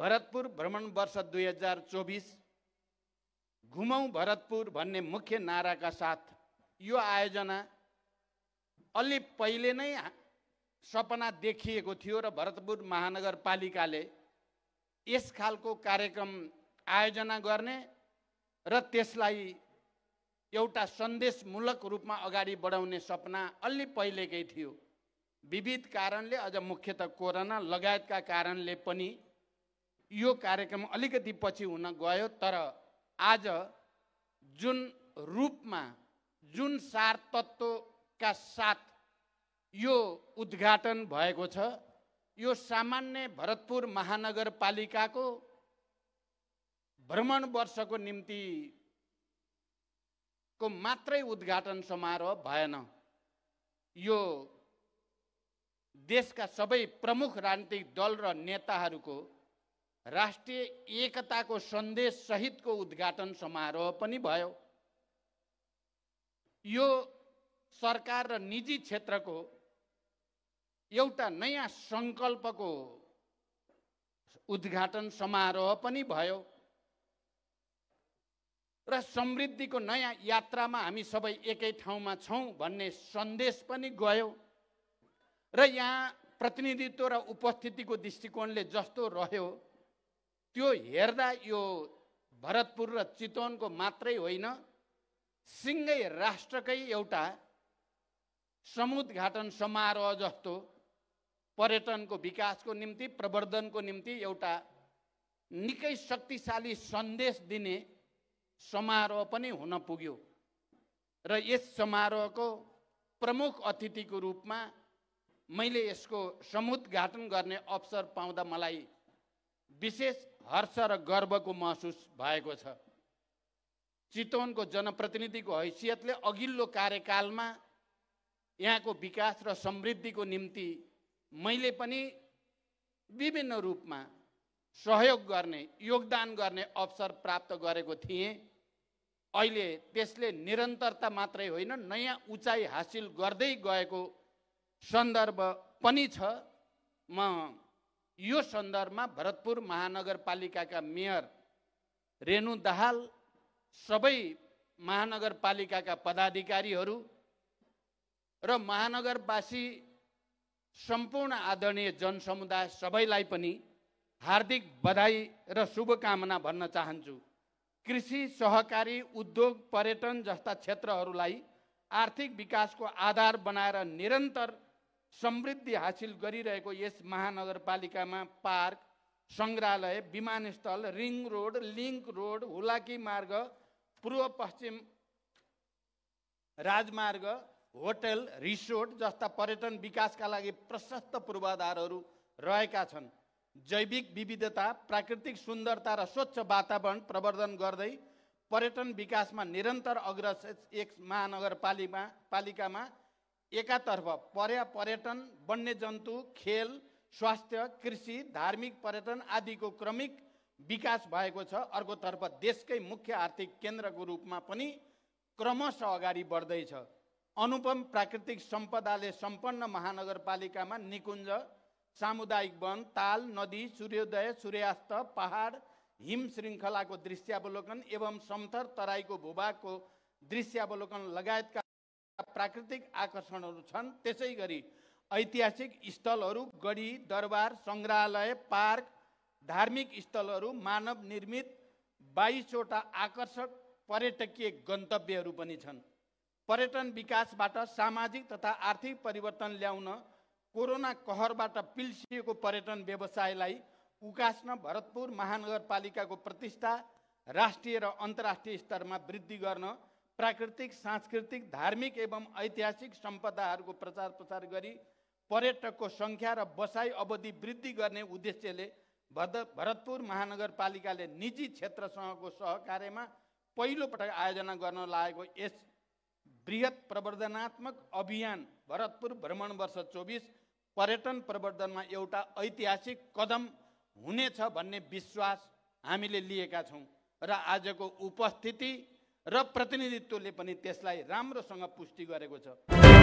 भरतपुर भ्रमण वर्ष दुई हजार चौबिस घुमौँ भरतपुर भन्ने मुख्य नाराका साथ यो आयोजना अलि पहिले नै सपना देखिएको थियो र भरतपुर महानगरपालिकाले यस खालको कार्यक्रम आयोजना गर्ने र त्यसलाई एउटा सन्देशमूलक रूपमा अगाडि बढाउने सपना अलि पहिलेकै थियो विविध कारणले अझ मुख्यत कोरोना लगायतका कारणले पनि यो कार्यक्रम अलिकति पछि हुन गयो तर आज जुन रूपमा जुन सार तत्त्वका साथ यो उद्घाटन भएको छ यो सामान्य भरतपुर महानगरपालिकाको भ्रमण वर्षको निम्ति को मात्रै उद्घाटन समारोह भएन यो देशका सबै प्रमुख राजनीतिक दल र नेताहरूको राष्ट्रिय एकताको सन्देश सहितको उद्घाटन समारोह पनि भयो यो सरकार र निजी क्षेत्रको एउटा नयाँ सङ्कल्पको उद्घाटन समारोह पनि भयो र समृद्धिको नयाँ यात्रामा हामी सबै एकै ठाउँमा छौँ भन्ने सन्देश पनि गयो र यहाँ प्रतिनिधित्व र उपस्थितिको दृष्टिकोणले जस्तो रह्यो त्यो हेर्दा यो भरतपुर र चितवनको मात्रै होइन सिङ्गै राष्ट्रकै एउटा समुद्घाटन समारोह जस्तो पर्यटनको विकासको निम्ति प्रवर्धनको निम्ति एउटा निकै शक्तिशाली सन्देश दिने समारोह पनि हुन पुग्यो र यस समारोहको प्रमुख अतिथिको रूपमा मैले यसको समुद्घाटन गर्ने अवसर पाउँदा मलाई विशेष हर्ष र गर्वको महसुस भएको छ चितवनको जनप्रतिनिधिको हैसियतले अघिल्लो कार्यकालमा यहाँको विकास र समृद्धिको निम्ति मैले पनि विभिन्न रूपमा सहयोग गर्ने योगदान गर्ने अवसर प्राप्त गरेको थिएँ अहिले त्यसले निरन्तरता मात्रै होइन नयाँ उचाइ हासिल गर्दै गएको सन्दर्भ पनि छ म यो सन्दर्भमा भरतपुर महानगरपालिकाका मेयर रेणु दाहाल सबै महानगरपालिकाका पदाधिकारीहरू र महानगरवासी सम्पूर्ण आदरणीय जनसमुदाय सबैलाई पनि हार्दिक बधाई र शुभकामना भन्न चाहन्छु कृषि सहकारी उद्योग पर्यटन जस्ता क्षेत्रहरूलाई आर्थिक विकासको आधार बनाएर निरन्तर समृद्धि हासिल गरिरहेको यस महानगरपालिकामा पार्क सङ्ग्रहालय विमानस्थल रिङ रोड लिङ्क रोड हुलाकी मार्ग पूर्व पश्चिम राजमार्ग होटल रिसोर्ट जस्ता पर्यटन विकासका लागि प्रशस्त पूर्वाधारहरू रहेका छन् जैविक विविधता प्राकृतिक सुन्दरता र स्वच्छ वातावरण प्रवर्धन गर्दै पर्यटन विकासमा निरन्तर अग्रसर एक महानगरपालिमा पालिकामा एकातर्फ पर्या पर्यटन वन्यजन्तु खेल स्वास्थ्य कृषि धार्मिक पर्यटन आदिको क्रमिक विकास भएको छ अर्कोतर्फ देशकै मुख्य आर्थिक केन्द्रको रूपमा पनि क्रमशः अगाडि बढ्दैछ अनुपम प्राकृतिक सम्पदाले सम्पन्न महानगरपालिकामा निकुञ्ज सामुदायिक वन ताल नदी सूर्योदय सूर्यास्त पहाड हिम श्रृङ्खलाको दृश्यावलोकन एवं समथर तराईको भूभागको दृश्यावलोकन लगायतका प्राकृतिक आकर्षणहरू छन् त्यसै गरी ऐतिहासिक स्थलहरू गढी दरबार सङ्ग्रहालय पार्क धार्मिक स्थलहरू मानव निर्मित बाइसवटा आकर्षक पर्यटकीय गन्तव्यहरू पनि छन् पर्यटन विकासबाट सामाजिक तथा आर्थिक परिवर्तन ल्याउन कोरोना कहरबाट पिल्सिएको पर्यटन व्यवसायलाई उकास्न भरतपुर महानगरपालिकाको प्रतिष्ठा राष्ट्रिय र अन्तर्राष्ट्रिय स्तरमा वृद्धि गर्न प्राकृतिक सांस्कृतिक धार्मिक एवं ऐतिहासिक सम्पदाहरूको प्रचार प्रसार गरी पर्यटकको सङ्ख्या र बसाइ अवधि वृद्धि गर्ने उद्देश्यले भद भरतपुर महानगरपालिकाले निजी क्षेत्रसँगको सहकार्यमा पहिलोपटक आयोजना गर्न लागेको यस वृहत प्रवर्धनात्मक अभियान भरतपुर भ्रमण वर्ष चौबिस पर्यटन प्रवर्धनमा एउटा ऐतिहासिक कदम हुनेछ भन्ने विश्वास हामीले लिएका छौँ र आजको उपस्थिति र प्रतिनिधित्वले पनि त्यसलाई राम्रोसँग पुष्टि गरेको छ